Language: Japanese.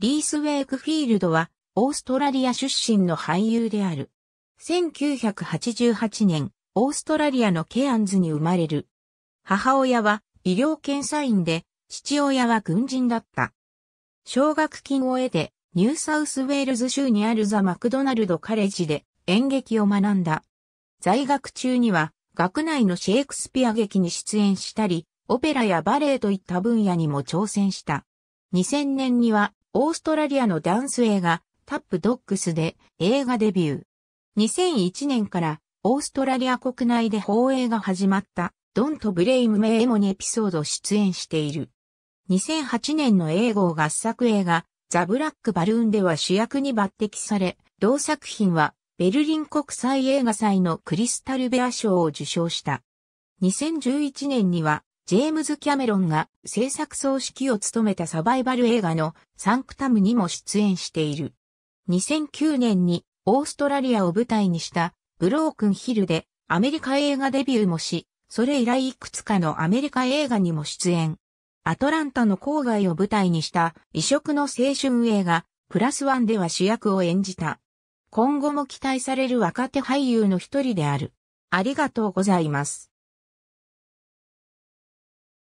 リース・ウェイクフィールドは、オーストラリア出身の俳優である。1988年、オーストラリアのケアンズに生まれる。母親は医療検査員で、父親は軍人だった。奨学金を得て、ニューサウスウェールズ州にあるザ・マクドナルド・カレッジで演劇を学んだ。在学中には、学内のシェイクスピア劇に出演したり、オペラやバレエといった分野にも挑戦した。2000年にはオーストラリアのダンス映画、タップドッグスで映画デビュー。2001年からオーストラリア国内で放映が始まったドント・ブレイムメーモにエピソード出演している。2008年の英語合作映画ザ・ブラック・バルーンでは主役に抜擢され、同作品はベルリン国際映画祭のクリスタルベア賞を受賞した。2011年にはジェームズ・キャメロンが制作総指揮を務めたサバイバル映画のサンクタムにも出演している。2009年にオーストラリアを舞台にしたブロークンヒルでアメリカ映画デビューもし、それ以来いくつかのアメリカ映画にも出演。アトランタの郊外を舞台にした異色の青春映画プラスワンでは主役を演じた。今後も期待される若手俳優の一人である。ありがとうございます。